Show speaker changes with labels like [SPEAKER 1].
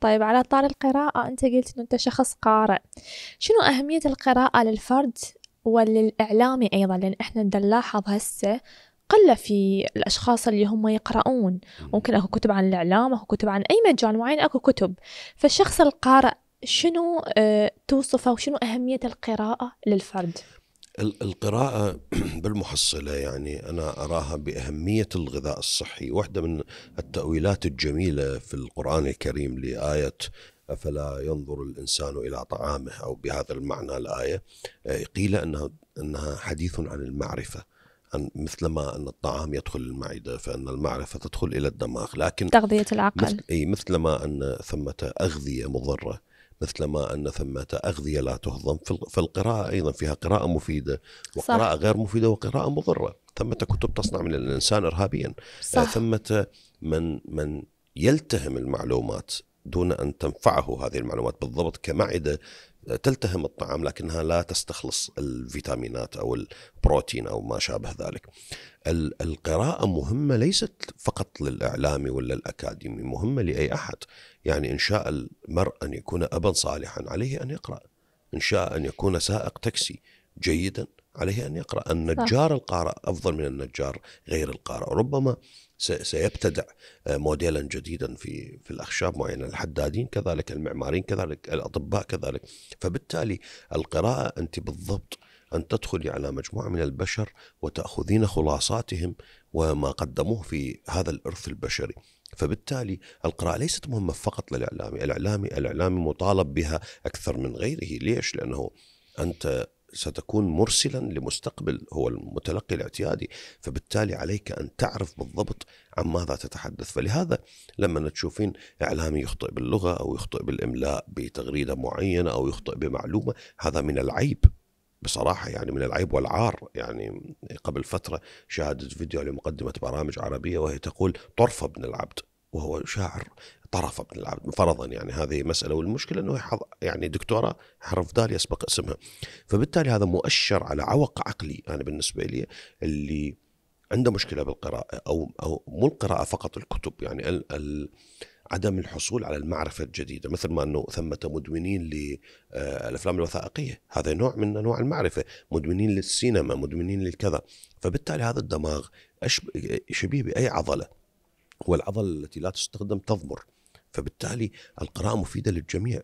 [SPEAKER 1] طيب على طار القراءة أنت قلت إنه أنت شخص قارئ شنو أهمية القراءة للفرد وللإعلامي أيضا لأن إحنا نلاحظ هسه قلة في الأشخاص اللي هم يقرؤون ممكن أكو كتب عن الإعلام أكو كتب عن أي مجال معين أكو كتب فالشخص القارئ شنو آه، توصفه وشنو أهمية القراءة للفرد؟
[SPEAKER 2] القراءة بالمحصلة يعني أنا أراها بأهمية الغذاء الصحي واحدة من التأويلات الجميلة في القرآن الكريم لآية أفلا ينظر الإنسان إلى طعامه أو بهذا المعنى الآية آه، قيل أنها, أنها حديث عن المعرفة أن مثلما أن الطعام يدخل المعدة فأن المعرفة تدخل إلى الدماغ لكن تغذية العقل مثل أي مثلما أن ثمة أغذية مضرة مثلما أن ثمة أغذية لا تهضم فالقراءة أيضا فيها قراءة مفيدة وقراءة صح. غير مفيدة وقراءة مضرة ثمة كتب تصنع من الإنسان إرهابيا صح. آه، ثمة من من يلتهم المعلومات دون أن تنفعه هذه المعلومات بالضبط كمعدة آه، تلتهم الطعام لكنها لا تستخلص الفيتامينات او البروتين او ما شابه ذلك. القراءة مهمة ليست فقط للإعلامي ولا الأكاديمي مهمة لأي أحد يعني إن شاء المرء أن يكون أبا صالحا عليه أن يقرأ إن شاء أن يكون سائق تاكسي جيدا عليه أن يقرأ النجار القارئ أفضل من النجار غير القارئ ربما سيبتدع آه، موديلا جديدا في في الاخشاب معينه الحدادين كذلك المعماريين كذلك الاطباء كذلك فبالتالي القراءه انت بالضبط ان تدخلي على مجموعه من البشر وتاخذين خلاصاتهم وما قدموه في هذا الارث البشري فبالتالي القراءة ليست مهمة فقط للإعلامي الإعلامي الإعلامي مطالب بها أكثر من غيره ليش؟ لأنه أنت ستكون مرسلا لمستقبل هو المتلقي الاعتيادي فبالتالي عليك أن تعرف بالضبط عن ماذا تتحدث فلهذا لما تشوفين إعلامي يخطئ باللغة أو يخطئ بالإملاء بتغريدة معينة أو يخطئ بمعلومة هذا من العيب بصراحه يعني من العيب والعار يعني قبل فتره شاهدت فيديو لمقدمه برامج عربيه وهي تقول طرفه بن العبد وهو شاعر طرف ابن العبد فرضا يعني هذه مساله والمشكله انه يعني دكتوره حرف دال يسبق اسمها فبالتالي هذا مؤشر على عوق عقلي انا بالنسبه لي اللي عنده مشكله بالقراءه او او مو القراءه فقط الكتب يعني ال ال عدم الحصول على المعرفة الجديدة مثل ما أنه ثمة مدمنين للأفلام آه، الوثائقية هذا نوع من أنواع المعرفة مدمنين للسينما مدمنين للكذا فبالتالي هذا الدماغ شبيه بأي عضلة والعضله التي لا تستخدم تضمر فبالتالي القراءه مفيده للجميع